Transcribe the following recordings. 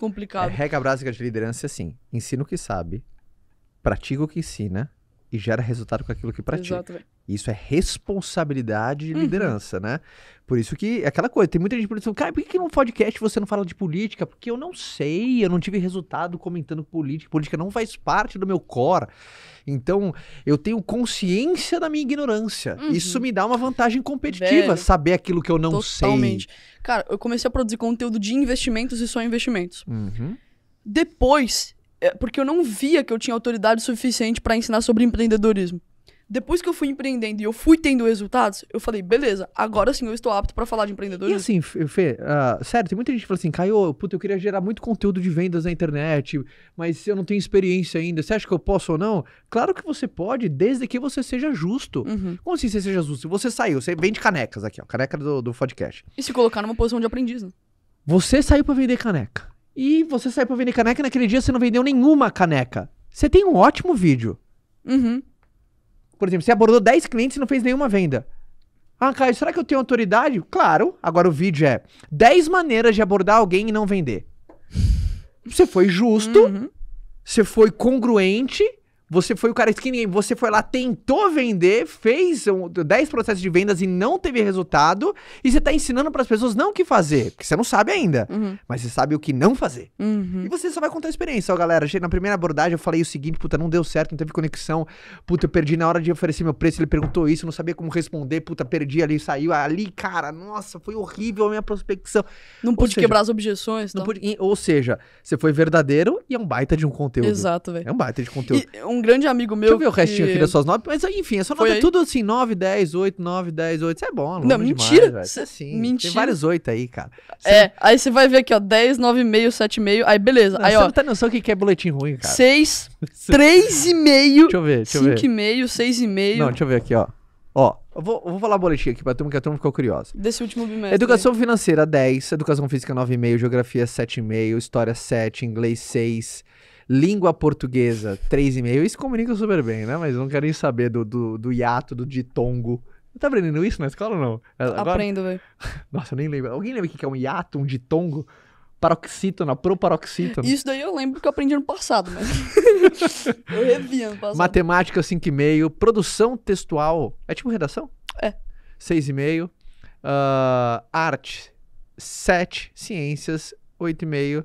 complicado. É, regra básica de liderança é assim: ensina o que sabe, pratica o que ensina e gera resultado com aquilo que pratica. Exato. Isso é responsabilidade de uhum. liderança, uhum. né? Por isso que é aquela coisa, tem muita gente perguntando, assim, cara, por que, que num podcast você não fala de política? Porque eu não sei, eu não tive resultado comentando política, política não faz parte do meu core. Então, eu tenho consciência da minha ignorância. Uhum. Isso me dá uma vantagem competitiva, Velho, saber aquilo que eu não totalmente. sei. Cara, eu comecei a produzir conteúdo de investimentos e só investimentos. Uhum. Depois, é, porque eu não via que eu tinha autoridade suficiente para ensinar sobre empreendedorismo. Depois que eu fui empreendendo e eu fui tendo resultados, eu falei, beleza, agora sim eu estou apto para falar de empreendedorismo. E assim, Fê, uh, sério, tem muita gente que fala assim, Caio, puta, eu queria gerar muito conteúdo de vendas na internet, mas eu não tenho experiência ainda, você acha que eu posso ou não? Claro que você pode, desde que você seja justo. Uhum. Como assim você seja justo? Você saiu, você vende canecas aqui, ó, caneca do, do podcast. E se colocar numa posição de aprendiz, né? Você saiu para vender caneca. E você saiu para vender caneca e naquele dia você não vendeu nenhuma caneca. Você tem um ótimo vídeo. Uhum. Por exemplo, você abordou 10 clientes e não fez nenhuma venda. Ah, Caio, será que eu tenho autoridade? Claro. Agora o vídeo é 10 maneiras de abordar alguém e não vender. Você foi justo, uhum. você foi congruente você foi o cara que você foi lá, tentou vender, fez um, 10 processos de vendas e não teve resultado, e você tá ensinando para as pessoas não o que fazer, porque você não sabe ainda, uhum. mas você sabe o que não fazer. Uhum. E você só vai contar a experiência, ó, galera. Na primeira abordagem eu falei o seguinte, puta, não deu certo, não teve conexão, puta, eu perdi na hora de oferecer meu preço, ele perguntou isso, não sabia como responder, puta, perdi ali, saiu ali, cara, nossa, foi horrível a minha prospecção. Não pude seja, quebrar as objeções, não tá? pude, ou seja, você foi verdadeiro e é um baita de um conteúdo. Exato, velho. É um baita de conteúdo. E, um grande amigo meu. Deixa eu ver que... o restinho aqui das suas notas. Mas enfim, essa nota é tudo assim: 9, 10, 8, 9, 10, 8. Isso é bom, Não, mentira. Demais, Isso é sim. Mentira. Tem vários 8 aí, cara. É, aí você vai ver aqui, ó: 10, 9,5, 7,5. Aí beleza. Não, aí, ó, você não tem tá noção o que é boletim ruim, cara. 6, 3,5. Deixa eu ver, deixa eu ver. 5,5, 6,5. Não, deixa eu ver aqui, ó. Ó, eu vou, eu vou falar boletim aqui pra turma, que a turma ficou curiosa. Desse último bimestre. Educação aí. Né? financeira 10, educação física 9,5, geografia 7,5, história 7, inglês 6, Língua portuguesa, 3,5. Isso comunica super bem, né? Mas não quero nem saber do, do, do hiato, do ditongo. tá aprendendo isso na escola ou não? É, agora... Aprendo, velho. Nossa, eu nem lembro. Alguém lembra o que é um hiato, um ditongo? Paroxítona, proparoxítona. Isso daí eu lembro que eu aprendi ano passado, mas. eu revi ano passado. Matemática 5,5. Produção textual. É tipo redação? É. 6,5. Uh, ah, arte 7. Ciências 8,5.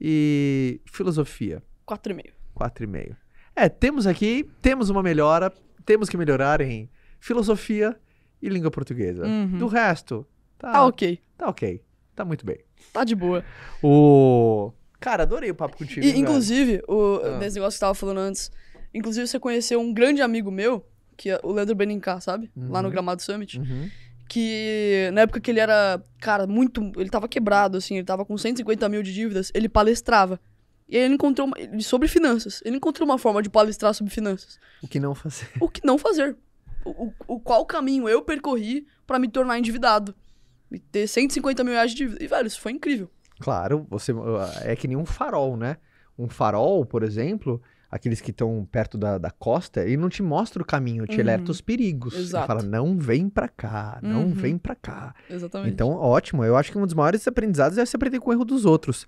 E filosofia 4,5. 4,5. É, temos aqui, temos uma melhora, temos que melhorar em filosofia e língua portuguesa. Uhum. Do resto, tá, tá ok. Tá ok. Tá muito bem. Tá de boa. O. Cara, adorei o papo contigo. E, inclusive, o, ah. negócio que tava falando antes. Inclusive, você conheceu um grande amigo meu, que é o Leandro Benincar, sabe? Uhum. Lá no uhum. Gramado Summit. Uhum. Que na época que ele era, cara, muito. Ele tava quebrado, assim, ele tava com 150 mil de dívidas, ele palestrava. E ele encontrou uma, sobre finanças. Ele encontrou uma forma de palestrar sobre finanças. O que não fazer? O que não fazer? O, o, o qual caminho eu percorri para me tornar endividado e ter 150 mil reais de dívida. E velho, isso foi incrível. Claro, você ah, é que nem um farol, né? Um farol, por exemplo, aqueles que estão perto da, da costa, ele não te mostra o caminho, te uhum. alerta os perigos. Exato. Ele fala, não vem pra cá, não uhum. vem pra cá. Exatamente. Então, ótimo. Eu acho que um dos maiores aprendizados é se aprender com o erro dos outros.